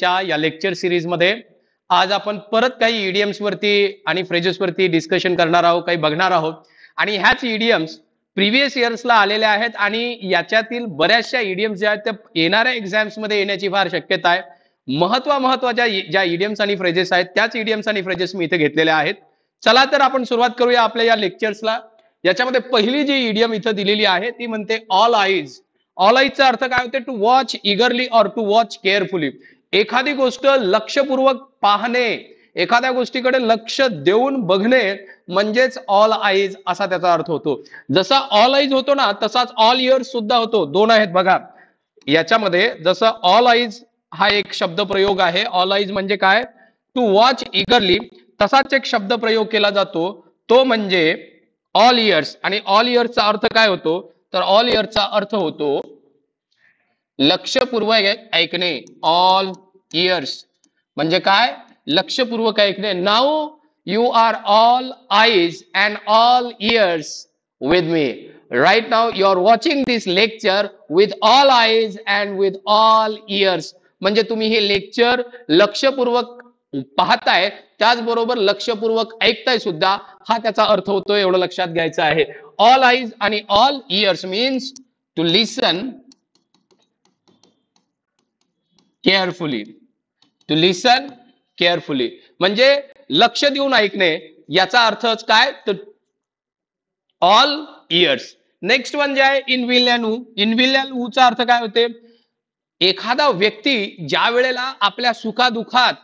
च्या या लेक्चर मध्ये आज आपण परत काही ईडीएम्स वरती आणि फ्रेजेस वरती डिस्कशन करणार आहोत काही बघणार आहोत आणि ह्याच ईडीएम्स प्रिव्हियस इयर्सला आलेल्या आहेत आणि याच्यातील बऱ्याचशा ईडीएम्स ज्या आहेत त्या येणाऱ्या मध्ये येण्याची फार शक्यता आहे महत्वा महत्वाच्या ज्या ईडीएम्स आणि फ्रेजेस आहेत त्याच इडियम्स आणि फ्रेजेस मी इथे घेतलेल्या आहेत चला तर आपण सुरुवात करूया आपल्या या लेक्चर्सला याच्यामध्ये पहिली जी ईडीएम इथं दिलेली आहे ती म्हणते ऑल आईज ऑल आईजचा अर्थ काय होते to watch eagerly or to watch carefully एखादी गोष्ट लक्षपूर्वक पाहणे एखाद्या गोष्टीकडे लक्ष देऊन बघणे म्हणजेच ऑल आईज असा त्याचा अर्थ होतो जसा ऑल आईज होतो ना तसाच ऑल इयर सुद्धा होतो दोन आहेत बघा याच्यामध्ये जसं ऑल आईज हा एक शब्द प्रयोग आहे ऑल आईज म्हणजे काय टू वॉच इगरली तसाच एक शब्द प्रयोग केला जातो तो म्हणजे ऑल इयर्स आणि ऑल इयर्सचा अर्थ काय होतो तर ऑल इयर्सचा अर्थ होतो लक्षपूर्वक ऐकणे ऑल इयर्स म्हणजे काय लक्षपूर्वक ऐकणे now you are all eyes and all ears with me right now you are watching this lecture with all eyes and with all ears म्हणजे तुम्ही हे लेक्चर लक्षपूर्वक पाहताय त्याचबरोबर लक्षपूर्वक ऐकताय सुद्धा हा त्याचा अर्थ होतो एवढं लक्षात घ्यायचं आहे ऑल आईज आणि all ears means to listen carefully to listen carefully म्हणजे लक्ष देऊन ऐकणे याचा अर्थच काय तर ऑल इयर्स नेक्स्ट वन जे आहे इन इन विल इनविल्यान चा अर्थ काय होते एखादा व्यक्ती ज्या वेळेला आपल्या सुखादुखात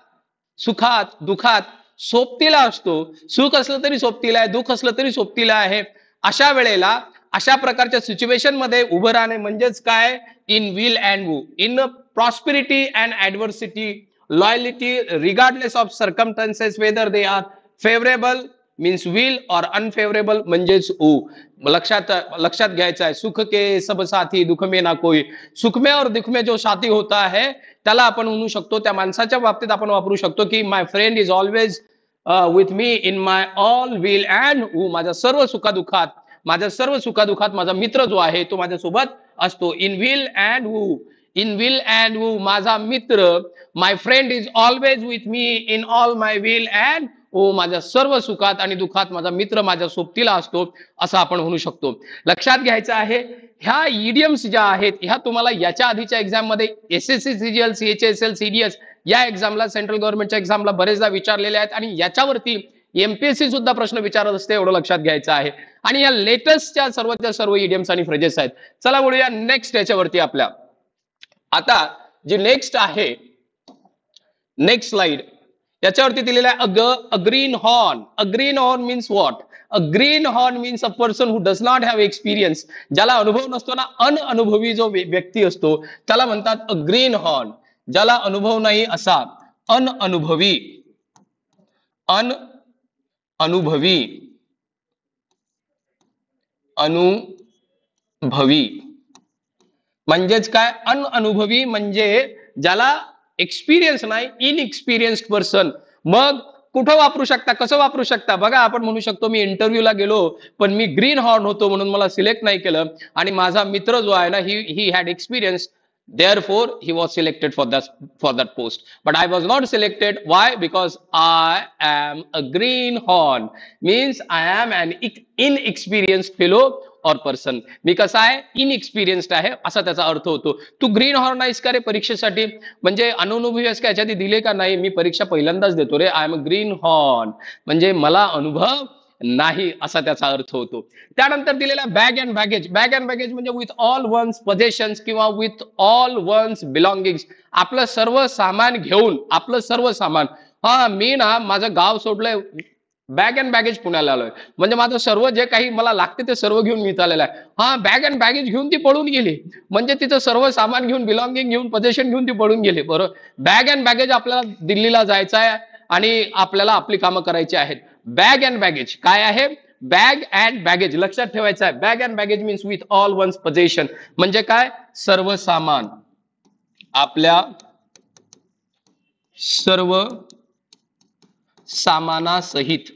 सुखात दुखात सोबतीला असतो सुख असलं तरी सोबतीला आहे दुःख असलं तरी सोबतीला आहे अशा वेळेला अशा प्रकारच्या सिच्युएशन मध्ये उभं राहणे म्हणजेच काय in weal and woe in prosperity and adversity, loyalty regardless of circumstances, whether they are favorable means will or unfavorable म्हणजेच u लक्षात लक्षात घ्यायचं आहे सुख के सब साथी दुःख मे ना कोई सुख में और दुःख में जो साथी होता है त्याला आपण म्हणू शकतो त्या माणसाच्या बाबतीत आपण वापरू शकतो की my friend is always with me in my all weal and woe माझ्या सर्व सुखा सुखादुखात माझ्या सर्व सुखा सुखादुखात माझा मित्र जो आहे तो माझ्यासोबत असतो in weal and woe in weal and woe माझा मित्र my friend is always with me in all my weal and woe माझ्या सर्व सुखात आणि दुःखात माझा मित्र माझ्या सोबतीला असतो असं आपण म्हणू शकतो लक्षात घ्यायचं आहे ह्या इडियम्स ज्या आहेत ह्या तुम्हाला याच्या आधीच्या मध्ये S S C CGL C H S L S या एक्झामला सेंट्रल गव्हर्नमेंटच्या एक्झामला बरेचदा विचारलेल्या आहेत आणि याच्यावरती एमपीएससी सुद्धा प्रश्न विचारत असते एवढं लक्षात घ्यायचं आहे आणि या लेटेस्टच्या सर्वच्या सर्व इडियम्स आणि फ्रेजेस आहेत चला बोलूया नेक्स्ट याच्यावरती आपल्या आता जी नेक्स्ट आहे नेक्स्ट स्लाइड याच्यावरती दिलेला आहे अग a greenhorn a greenhorn means what a greenhorn means a person who does not have experience ज्याला अनुभव नसतो ना अनअनुभवी जो व्यक्ती असतो त्याला म्हणतात अ ग्रीन हॉर्न ज्याला अनुभव नाही असा अनअनुभवी अन अनुभवी अनुभवी म्हणजेच काय अनअनुभवी म्हणजे ज्याला एक्सपिरियन्स नाही इन पर्सन मग कुठं वापरू शकता कसं वापरू शकता बघा आपण म्हणू शकतो मी इंटरव्ह्यूला गेलो पण मी ग्रीन हॉर्न होतो म्हणून मला सिलेक्ट नाही केलं आणि माझा मित्र जो आहे ना he he had experience therefore he was selected for that for that post but I was not selected why because I am a greenhorn means I am an inexperienced fellow or person मी कसा आहे इनएक्सपिरियन्स्ड आहे असा त्याचा अर्थ होतो तू green हॉर्नाइज करे परीक्षेसाठी म्हणजे अनुभवी आहेस का आधी दिले का नाही मी परीक्षा पहिल्यांदाच देतो रे आय एम ग्रीन हॉर्न म्हणजे मला अनुभव नाही असा त्याचा अर्थ होतो त्यानंतर दिलेला bag and baggage bag and baggage म्हणजे विथ ऑल वन्स पजेशन्स किंवा विथ ऑल वन्स बिलॉंगिंग आपलं सर्व सामान घेऊन आपलं सर्व सामान हा मी ना माझं गाव सोडलंय बॅग अँड बॅगेज पुण्याला आलोय म्हणजे माझं सर्व जे काही मला लागते ते सर्व घेऊन मी चाललेलं आहे हा बॅग अँड बॅगेज घेऊन ती पळून गेली म्हणजे तिचं सर्व सामान घेऊन बिलॉंगिंग घेऊन पजेशन घेऊन ती पळून गेली बरोबर बॅग अँड बॅगेज आपल्याला दिल्लीला जायचं आहे आणि आपल्याला आपली कामं करायची आहेत बॅग अँड बॅगेज काय आहे बॅग अँड बॅगेज लक्षात ठेवायचं आहे bag and baggage means with all one's possession म्हणजे काय सर्व सामान आपल्या सर्व सामानासहित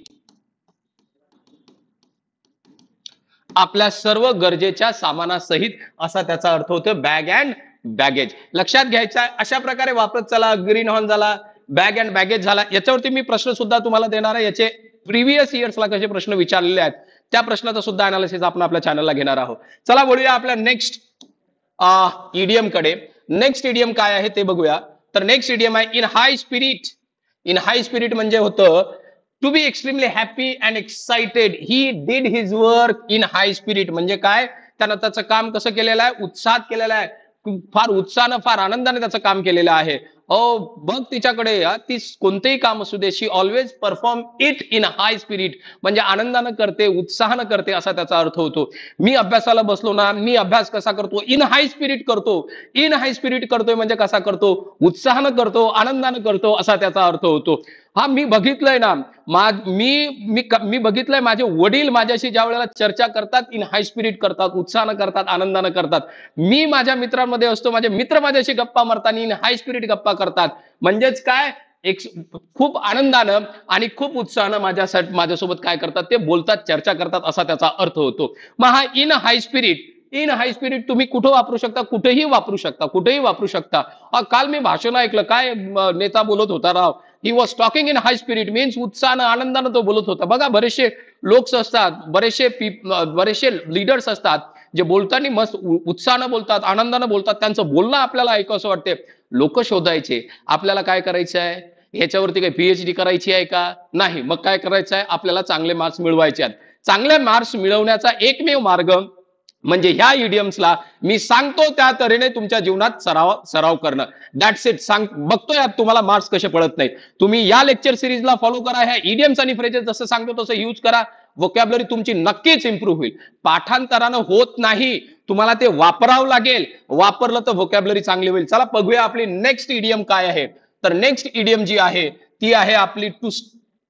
आपल्या सर्व गरजेच्या सामानासहित असा त्याचा अर्थ होतो बॅग अँड बॅगेज लक्षात घ्यायचा अशा प्रकारे वापरत चला ग्रीन हॉर्न झाला बॅग अँड बॅगेज झाला याच्यावरती मी प्रश्न सुद्धा तुम्हाला देणार आहे याचे प्रिव्हियस इयर्सला कसे प्रश्न विचारलेले आहेत त्या प्रश्नाचा सुद्धा अनालिसिस आपण आपल्या चॅनलला घेणार आहोत चला बोलूया आपल्या नेक्स्ट ईडीएम कडे नेक्स्ट ईडीएम काय आहे ते बघूया तर नेक्स्ट ईडीएम आहे in high spirit in high spirit म्हणजे होतं to be extremely happy and excited he did his work in high spirit म्हणजे काय त्यानं त्याचं काम कसं केलेलं आहे उत्साहात केलेलं आहे फार उत्साहानं फार आनंदाने त्याचं काम केलेलं आहे ओ बघ तिच्याकडे ती कोणतेही काम असू दे she always perform it in high spirit म्हणजे आनंदानं करते उत्साहानं करते असा त्याचा अर्थ होतो मी अभ्यासाला बसलो ना मी अभ्यास कसा करतो इन हाय स्पिरिट करतो इन हाय स्पिरिट करतोय म्हणजे कसा करतो उत्साहानं करतो आनंदानं करतो असा त्याचा अर्थ होतो हा मी बघितलंय ना मी मी मी बघितलंय माझे वडील माझ्याशी ज्या वेळेला चर्चा करतात इन हाय स्पिरिट करतात उत्साहानं करतात आनंदानं करतात मी माझ्या मित्रांमध्ये असतो माझे मित्र माझ्याशी गप्पा मारतात इन हाय स्पिरिट गप्पा करतात म्हणजेच काय एक खूप आनंदानं आणि खूप उत्साहानं माझ्यासाठी माझ्यासोबत काय करतात ते बोलतात चर्चा करतात असा त्याचा अर्थ होतो मग हा in high spirit in high spirit तुम्ही कुठं वापरू शकता कुठेही वापरू शकता कुठेही वापरू शकता काल मी भाषण ऐकलं काय नेता बोलत होता राव he was talking in high spirit means उत्साहानं आनंदानं तो बोलत होता बघा बरेचसे लोक असतात बरेचसे बरेचसे लिडर्स असतात जे बोलताना मस्त उत्साहानं बोलतात आनंदानं बोलतात त्यांचं बोलणं आपल्याला ऐकू असं वाटते लोक शोधायचे आपल्याला काय करायचं आहे ह्याच्यावरती काही पीएचडी करायची आहे का नाही मग काय करायचं आहे आपल्याला चांगले मार्क्स मिळवायचे आहेत चांगले मार्क्स मिळवण्याचा एकमेव मार्ग म्हणजे ह्या इडियम्सला मी सांगतो त्या तऱ्हेने तुमच्या जीवनात सराव सराव करणं दॅट्स इट सांग बघतोय तुम्हाला मार्क्स कसे पडत नाहीत तुम्ही या लेक्चर सिरीजला फॉलो करा ह्या इडियम्स आणि फ्रेजेस जसं सांगतो तसं यूज करा वोकॅबलरी तुमची नक्कीच इम्प्रूव्ह होईल पाठांतरानं होत नाही तुम्हाला ते वापरावं लागेल वापरलं तर वोकॅबलरी चांगली होईल चला बघूया आपली नेक्स्ट इडियम काय आहे तर नेक्स्ट इडियम जी आहे ती आहे आपली to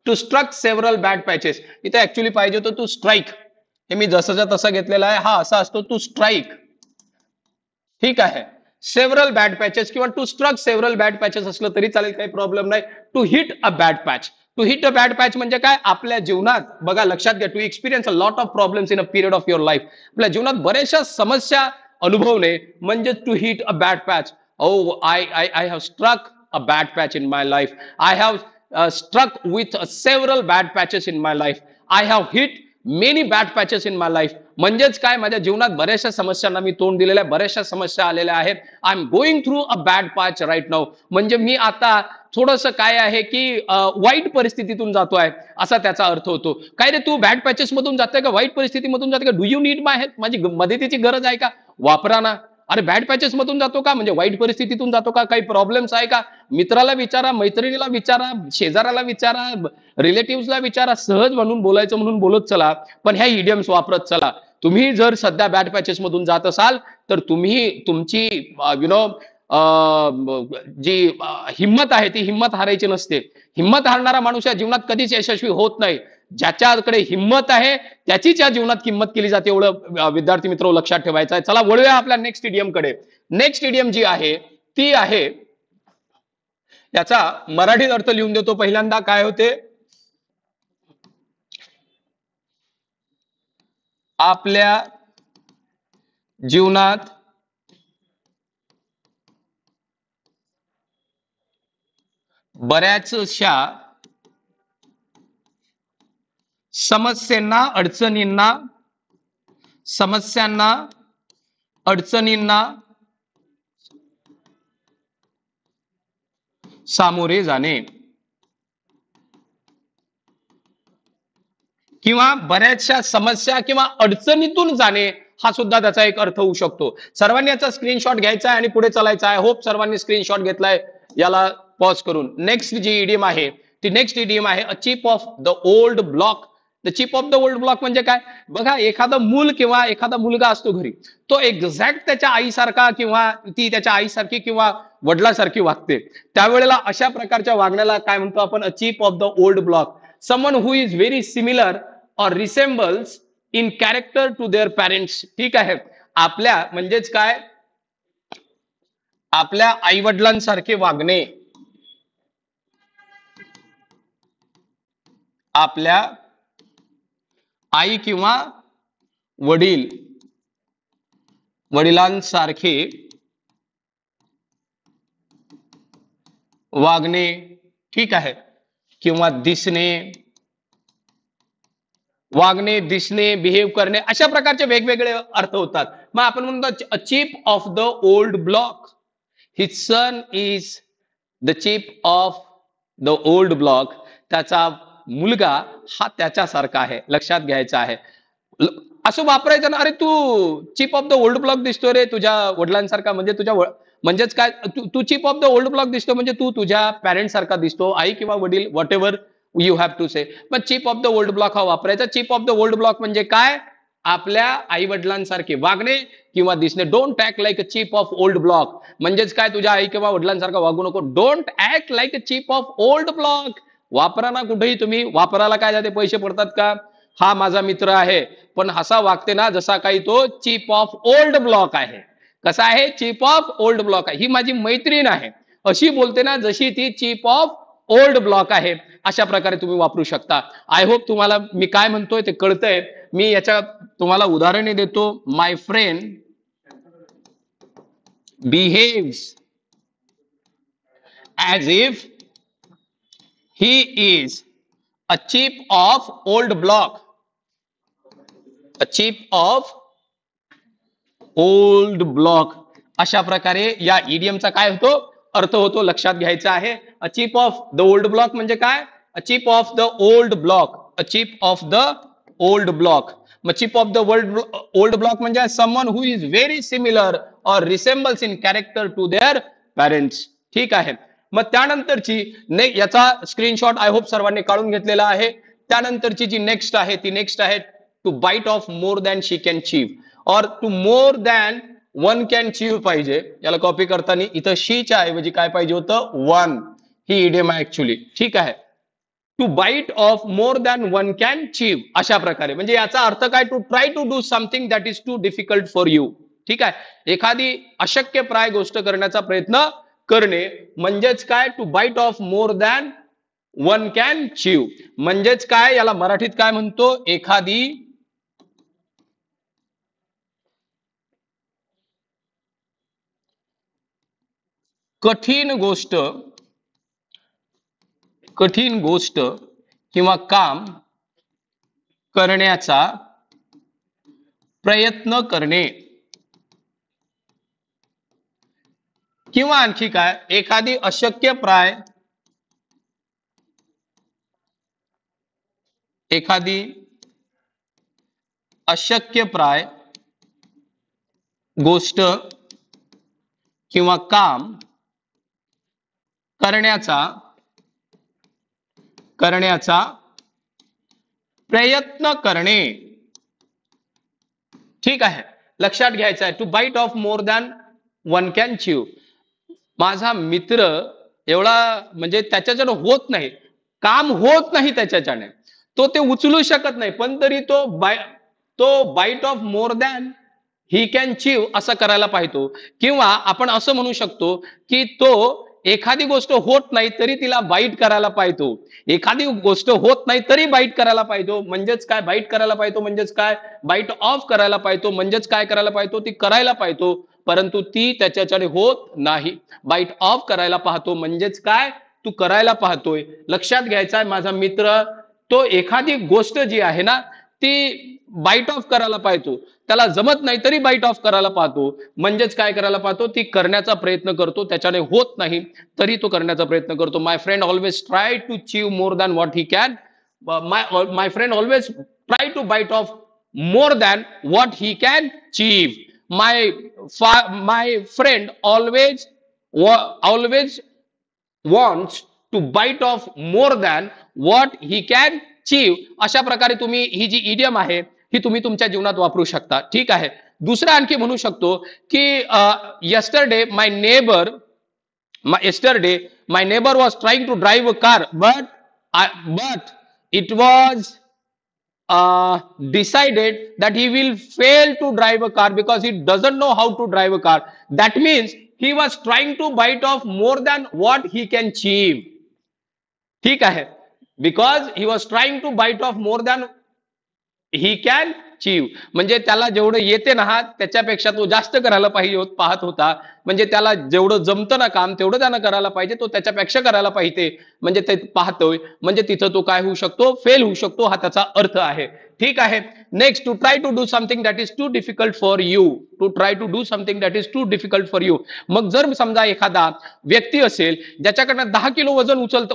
to struck several bad patches इथे ऍक्च्युली पाहिजे होतं टू स्ट्राईक हे मी जसंच्या तसं घेतलेला आहे हा असा असतो टू स्ट्राईक ठीक आहे सेव्हरल बॅड पॅचेस किंवा to struck several bad patches असलं तरी चालेल काही प्रॉब्लेम नाही to hit a bad patch to hit a bad patch म्हणजे काय आपल्या जीवनात बघा लक्षात घ्या to experience a lot of problems in a period of your life आपल्या जीवनात बऱ्याचशा समस्या अनुभवणे म्हणजे to hit a bad patch oh I I I have struck a bad patch in my life I have struck with several bad patches in my life I have hit many bad patches in my life म्हणजेच काय माझ्या जीवनात बऱ्याचशा समस्यांना मी तोंड दिलेल्या आहे बऱ्याचशा समस्या आलेल्या आहेत I am going through a bad patch right now म्हणजे मी आता थोडस काय आहे की वाईट परिस्थितीतून जातो आहे असा त्याचा अर्थ होतो काय रे तू बॅड पॅचेस मधून जाते का वाईट परिस्थितीमधून जाते का do you need my help माझी मदतीची गरज आहे का वापरा ना अरे बॅड पॅचेस मधून जातो का म्हणजे वाईट परिस्थितीतून जातो का काही प्रॉब्लेम्स आहे का मित्राला विचारा मैत्रिणीला विचारा शेजाराला विचारा रिलेटिव्हला विचारा सहज म्हणून बोलायचं म्हणून बोलत चला पण ह्या इडियम्स वापरत चला तुम्ही जर सध्या बॅड पॅचेस मधून जात असाल तर तुम्ही तुमची यु नो जी हिंमत आहे ती हिंमत हारायची नसते हिंमत हारणारा माणूस या जीवनात कधीच यशस्वी होत नाही ज्याच्याकडे हिंमत आहे त्याचीच या जीवनात किंमत केली जाते एवढं विद्यार्थी मित्र लक्षात ठेवायचं आहे चला वळूया आपल्या नेक्स्ट इडियम कडे नेक्स्ट इडियम जी आहे ती आहे याचा मराठीत अर्थ लिहून देतो पहिल्यांदा काय होते आपल्या जीवनात बऱ्याचशा समस्यांना अडचणींना समस्यांना अडचणींना सामोरे जाणे किंवा बऱ्याचशा समस्या किंवा अडचणीतून जाणे हा सुद्धा त्याचा एक अर्थ होऊ शकतो सर्वांनी याचा स्क्रीनशॉट घ्यायचा आहे आणि पुढे चालायचा आहे होप सर्वांनी स्क्रीनशॉट घेतलाय याला पॉज करून नेक्स्ट जी इडियम e आहे ती नेक्स्ट इडियम e आहे a of the old block the chip of the old block म्हणजे काय बघा एखादा मूल किंवा एखादा मुलगा असतो घरी तो एक्झॅक्ट त्याच्या आईसारखा किंवा ती त्याच्या आईसारखी किंवा वडिलासारखी वागते त्यावेळेला अशा प्रकारच्या वागण्याला काय म्हणतो आपण a chip of the old block someone who is very similar or resembles in character to their parents ठीक आहे आपल्या म्हणजेच काय आपल्या आई वडिलांसारखे वागणे आपल्या आई किंवा वडील वडिलांसारखे वागणे ठीक आहे किंवा दिसणे वागणे दिसणे बिहेव करणे अशा प्रकारचे वेगवेगळे अर्थ होतात मग आपण म्हणतो chip of the old block his son is the chip of the old block त्याचा मुलगा हा त्याच्यासारखा आहे लक्षात घ्यायचा आहे असं वापरायचं ना अरे तू chip of the old block दिसतो रे तुझ्या वडिलांसारखा म्हणजे तुझ्या म्हणजेच काय तू chip of the old block दिसतो म्हणजे तू तुझ्या पॅरेंट सारखा दिसतो आई किंवा वडील whatever you have to say पण chip of the old block हा वापरायचा chip of the old block म्हणजे काय आपल्या आई वडिलांसारखे वागणे किंवा दिसणे don't act like a chip of old block म्हणजेच काय तुझ्या आई किंवा वडिलांसारखा वागू नको don't act like a chip of old block वापरा ना कुठेही तुम्ही वापरायला काय जाते पैसे पडतात का हा माझा मित्र आहे पण असा वागते ना जसा काही तो चीप ऑफ ओल्ड ब्लॉक आहे कसा आहे चीप ऑफ ओल्ड ब्लॉक आहे ही माझी मैत्रीण आहे अशी बोलते ना जशी ती चीप ऑफ ओल्ड ब्लॉक आहे अशा प्रकारे तुम्ही वापरू शकता आय होप तुम्हाला मी काय म्हणतोय ते कळतंय मी याच्या तुम्हाला उदाहरणे देतो my friend behaves as if he is a chief of old block a chief of old block अशा प्रकारे या ईडीएमचा काय होतो अर्थ होतो लक्षात घ्यायचा आहे a of the old block म्हणजे काय a of the old block a of the old block मग chip of the world old block म्हणजे someone who is very similar or resembles in character to their parents ठीक आहे मग त्यानंतरची ने याचा स्क्रीनशॉट आय होप सर्वांनी काढून घेतलेला आहे त्यानंतरची जी नेक्स्ट आहे ती नेक्स्ट आहे to bite off more than she can chew or to more than one can chew पाहिजे याला कॉपी करताना इथं शीच्या ऐवजी काय पाहिजे होतं वन ही इडियम आहे ऍक्च्युली ठीक आहे to bite off more than one can chew अशा प्रकारे म्हणजे याचा अर्थ काय to try to do something that is too difficult for you ठीक आहे एखादी अशक्य प्राय गोष्ट करण्याचा प्रयत्न करणे म्हणजेच काय to bite off more than one can chew म्हणजेच काय याला मराठीत काय म्हणतो एखादी कठीण गोष्ट कठीण गोष्ट किंवा काम करण्याचा प्रयत्न करणे किंवा आणखी काय एखादी अशक्य प्राय एखादी अशक्य प्राय गोष्ट किंवा काम करण्याचा करण्याचा प्रयत्न करणे ठीक आहे लक्षात घ्यायचं आहे to bite off more than one can chew माझा मित्र एवढा म्हणजे त्याच्याच्यानं होत नाही काम होत नाही त्याच्याच्याने तो ते उचलू शकत नाही पण तरी तो बाय तो bite off more than he can chew असं करायला पाहतो किंवा आपण असं म्हणू शकतो की तो एखादी गोष्ट होत नाही तरी तिला बाईट करायला पाहतो एखादी गोष्ट होत नाही तरी बाईट करायला पाहतो म्हणजेच काय बाईट करायला पाहतो म्हणजेच काय बाईट ऑफ करायला पाहतो म्हणजेच काय करायला पाहतो ती करायला पाहतो परंतु ती त्याच्याकडे होत नाही बाईट ऑफ करायला पाहतो म्हणजेच काय तू करायला पाहतोय लक्षात घ्यायचा आहे माझा मित्र तो एखादी गोष्ट जी आहे ना ती बाईट ऑफ करायला पाहतो त्याला जमत नाही तरी बाईट ऑफ करायला पाहतो म्हणजेच काय करायला पाहतो ती करण्याचा प्रयत्न करतो त्याच्याने होत नाही तरी तो करण्याचा प्रयत्न करतो my friend always try to chew more than what he can my my friend always try to bite off more than what he can chew my my friend always always wants to bite off more than what he can chew अशा प्रकारे तुम्ही ही जी idiom आहे ही तुम्ही तुमच्या जीवनात वापरू शकता ठीक आहे दुसरं आणखी म्हणू शकतो की yesterday my neighbour my yesterday my neighbour was trying to drive a car but but it was uh, decided that he will fail to drive a car because he doesn't know how to drive a car. That means he was trying to bite off more than what he can chew. ठीक है because he was trying to bite off more than he can achieve म्हणजे त्याला जेवढं येते ना हा त्याच्यापेक्षा तो जास्त करायला पाहिजे पाहत होता म्हणजे त्याला जेवढं जमतं ना काम तेवढं त्यानं करायला पाहिजे तो त्याच्यापेक्षा करायला पाहिजे म्हणजे ते पाहतोय म्हणजे तिथं तो काय होऊ शकतो फेल होऊ शकतो हा त्याचा अर्थ आहे ठीक आहे next to try to do something that is too difficult for you to try to do something that is too difficult for you मग जर समजा एखादा व्यक्ती असेल ज्याच्याकडनं दहा किलो वजन उचल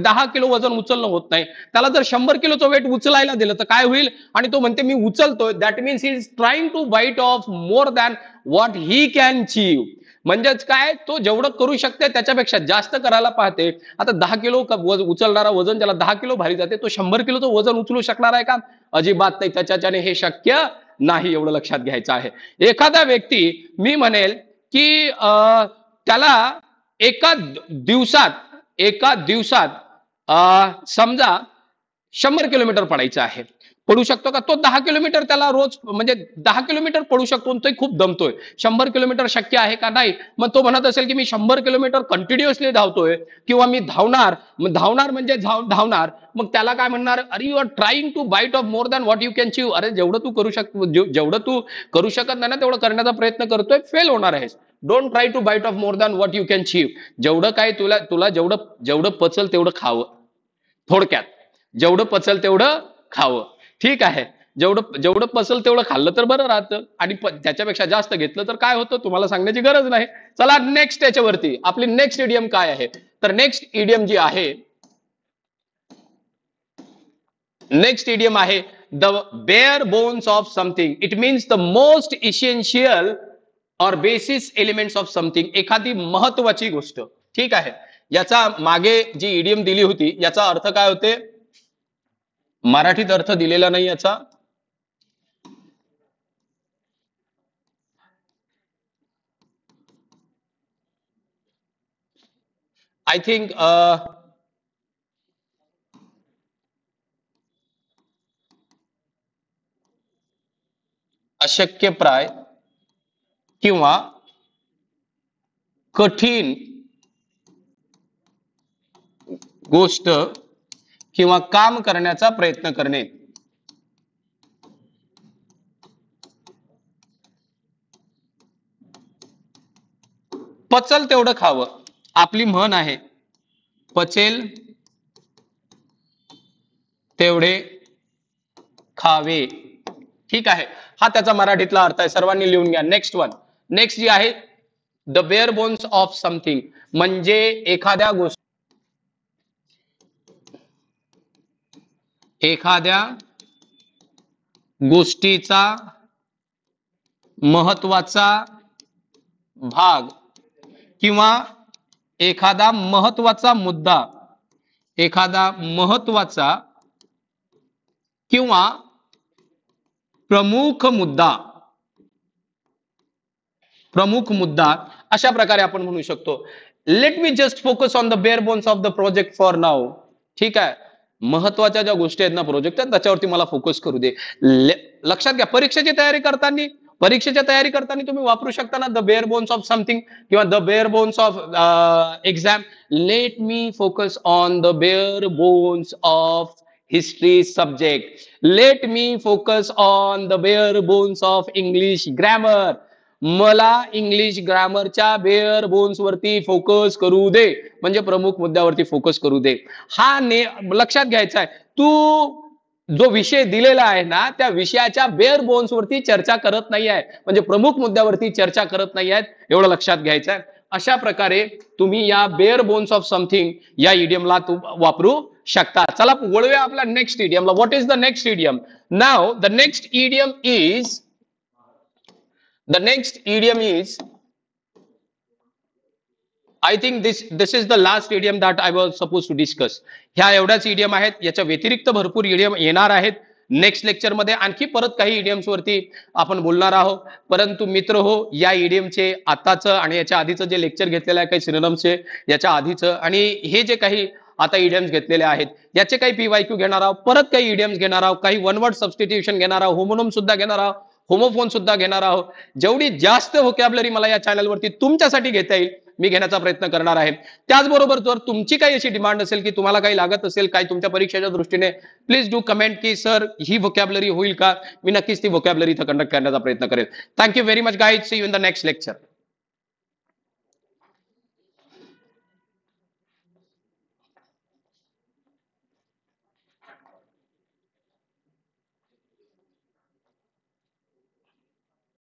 दहा किलो वजन उचलणं होत नाही त्याला जर शंभर किलोचं वेट उचलायला दिलं तर काय होईल आणि तो म्हणते मी उचलतोय that means he is trying to bite off more than what he can chew म्हणजेच काय तो जेवढं करू शकते त्याच्यापेक्षा जास्त करायला पाहते आता दहा किलो उचलणारा वजन ज्याला दहा किलो भारी जाते तो शंभर किलोचं वजन उचलू शकणार आहे का अजिबात नाही त्याच्याने हे शक्य नाही एवढं लक्षात घ्यायचं आहे एखादा व्यक्ती मी म्हणेल की त्याला एका दिवसात एका दिवसात समजा शंभर किलोमीटर पडायचं आहे पडू शकतो का तो दहा किलोमीटर त्याला रोज म्हणजे दहा किलोमीटर पडू शकतो तो खूप दमतोय शंभर किलोमीटर शक्य आहे का नाही मग तो म्हणत असेल की मी शंभर किलोमीटर कंटिन्युअसली धावतोय किंवा मी धावणार धावणार म्हणजे धावणार मग त्याला काय म्हणणार अरे you are trying to bite off more than what you can chew अरे जेवढं तू करू शक जेवढं तू करू शकत नाही ना तेवढं करण्याचा प्रयत्न करतोय फेल होणार आहेस don't try to bite off more than what you can chew जेवढं काय तुला तुला जेवढं जेवढं पचल तेवढं खावं थोडक्यात जेवढं पचल तेवढं खावं ठीक आहे जेवढं जेवढं पसल तेवढं खाल्लं तर बरं राहतं आणि त्याच्यापेक्षा जास्त घेतलं तर काय होतं तुम्हाला सांगण्याची गरज नाही चला नेक्स्ट त्याच्यावरती आपली नेक्स्ट इडियम काय आहे तर नेक्स्ट इडियम जी आहे नेक्स्ट इडियम आहे the bare bones of something it means the most essential or basis elements of something एखादी महत्वाची गोष्ट ठीक आहे याचा मागे जी इडियम दिली होती याचा अर्थ काय होते मराठीत अर्थ दिलेला नाही याचा आय थिंक uh, अशक्य प्राय किंवा कठीण गोष्ट किंवा काम करण्याचा प्रयत्न करणे पचल तेवढं खावं आपली म्हण आहे पचेल तेवढे खावे ठीक आहे हा त्याचा मराठीतला अर्थ आहे सर्वांनी लिहून घ्या नेक्स्ट वन नेक्स्ट जी आहे the bare bones of something म्हणजे एखाद्या गोष्टी एखाद्या गोष्टीचा महत्वाचा भाग किंवा एखादा महत्वाचा मुद्दा एखादा महत्वाचा किंवा प्रमुख मुद्दा प्रमुख मुद्दा अशा प्रकारे आपण म्हणू शकतो let me just focus on the bare bones of the project for now ठीक आहे महत्वाच्या ज्या गोष्टी आहेत ना प्रोजेक्ट आहेत त्याच्यावरती मला फोकस करू दे लक्षात घ्या परीक्षेची तयारी करताना परीक्षेच्या तयारी करताना तुम्ही वापरू शकता ना the bare bones of something किंवा the bare bones of exam let me focus on the bare bones of history subject let me focus on the bare bones of English grammar मला इंग्लिश ग्रामरच्या bare bones वरती focus करू दे म्हणजे प्रमुख मुद्द्यावरती focus करू दे हा ने लक्षात घ्यायचा आहे तू जो विषय दिलेला आहे ना त्या विषयाच्या बेअर बोन्स वरती चर्चा करत नाही आहे म्हणजे प्रमुख मुद्द्यावरती चर्चा करत नाही आहेत एवढं लक्षात घ्यायचं आहे अशा प्रकारे तुम्ही या बेअर बोन्स ऑफ समथिंग या इडियमला वापरू शकता चला वळूया आपल्या नेक्स्ट इडियमला what is the next idiom now the next idiom is the next idiom is I think this this is the last idiom that I was suppose to discuss ह्या एवढ्याच idiom आहेत याच्या व्यतिरिक्त भरपूर इडियम येणार आहेत next lecture मध्ये आणखी परत काही इडियम्स वरती आपण बोलणार आहोत परंतु मित्र हो या इडियमचे आताचं आणि याच्या आधीचं जे लेक्चर घेतलेलं आहे काही सिनोनम्सचे याच्या आधीचं आणि हे जे काही आता इडियम्स घेतलेले आहेत याचे काही पीवायक्यू घेणार आहोत परत काही इडियम्स घेणार आहोत काही वन वर्ड सबस्टिट्युशन घेणार आहोत होमोनोम सुद्धा घेणार आहोत होमोफोन सुद्धा घेणार आहोत जेवढी जास्त व्होकॅबलरी मला या चॅनलवरती तुमच्यासाठी घेता येईल मी घेण्याचा प्रयत्न करणार आहे त्याचबरोबर जर तुमची काही अशी डिमांड असेल की तुम्हाला काही लागत असेल काय तुमच्या परीक्षेच्या दृष्टीने प्लीज डू कमेंट की सर ही व्होकॅबलरी होईल का मी नक्कीच ती व्होकॅबलरी इथं कंडक्ट करण्याचा प्रयत्न करेल thank you very much guide see you in the next lecture